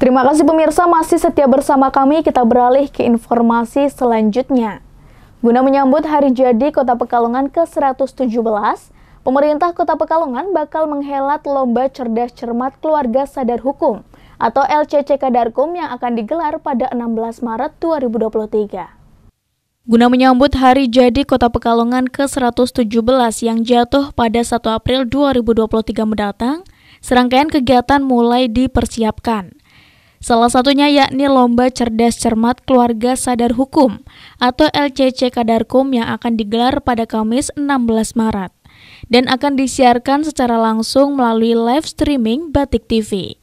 Terima kasih pemirsa masih setia bersama kami. Kita beralih ke informasi selanjutnya. Guna menyambut hari jadi Kota Pekalongan ke-117, pemerintah Kota Pekalongan bakal menghelat Lomba Cerdas Cermat Keluarga Sadar Hukum atau LCCK Darkum yang akan digelar pada 16 Maret 2023. Guna menyambut hari jadi Kota Pekalongan ke-117 yang jatuh pada 1 April 2023 mendatang, serangkaian kegiatan mulai dipersiapkan. Salah satunya yakni Lomba Cerdas Cermat Keluarga Sadar Hukum atau LCC Kadarkum yang akan digelar pada Kamis 16 Maret dan akan disiarkan secara langsung melalui live streaming Batik TV.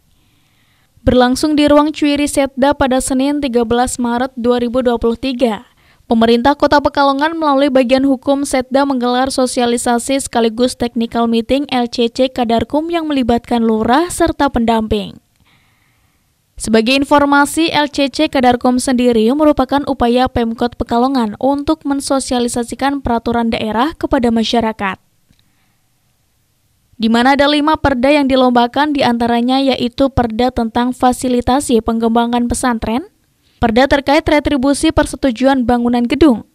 Berlangsung di ruang Cuiri Setda pada Senin 13 Maret 2023, Pemerintah Kota Pekalongan melalui bagian hukum Setda menggelar sosialisasi sekaligus technical meeting LCC Kadarkum yang melibatkan lurah serta pendamping. Sebagai informasi, LCC Kadarkom sendiri merupakan upaya Pemkot Pekalongan untuk mensosialisasikan peraturan daerah kepada masyarakat. Di mana ada lima perda yang dilombakan diantaranya yaitu perda tentang fasilitasi pengembangan pesantren, perda terkait retribusi persetujuan bangunan gedung,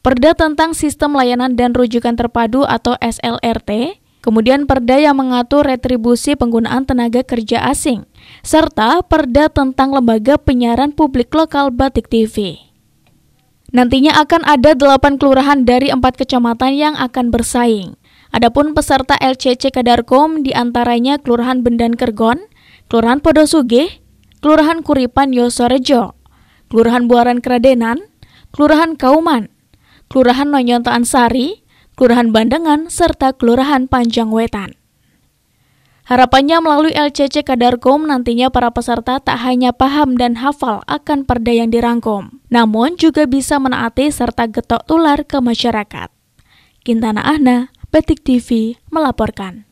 perda tentang sistem layanan dan rujukan terpadu atau SLRT, kemudian perda yang mengatur retribusi penggunaan tenaga kerja asing, serta perda tentang lembaga penyiaran publik lokal Batik TV. Nantinya akan ada delapan kelurahan dari empat kecamatan yang akan bersaing. Adapun peserta LCC Kadarkom diantaranya Kelurahan Bendan Kergon, Kelurahan Podosuge, Kelurahan Kuripan Yosorejo, Kelurahan Buaran Kradenan, Kelurahan Kauman, Kelurahan Nonyontaan Sari. Kelurahan Bandengan, serta Kelurahan Panjang Wetan. Harapannya melalui LCC Kadarkom nantinya para peserta tak hanya paham dan hafal akan perda yang dirangkum, namun juga bisa menaati serta getok tular ke masyarakat. Kintana Ahna, Petik TV melaporkan.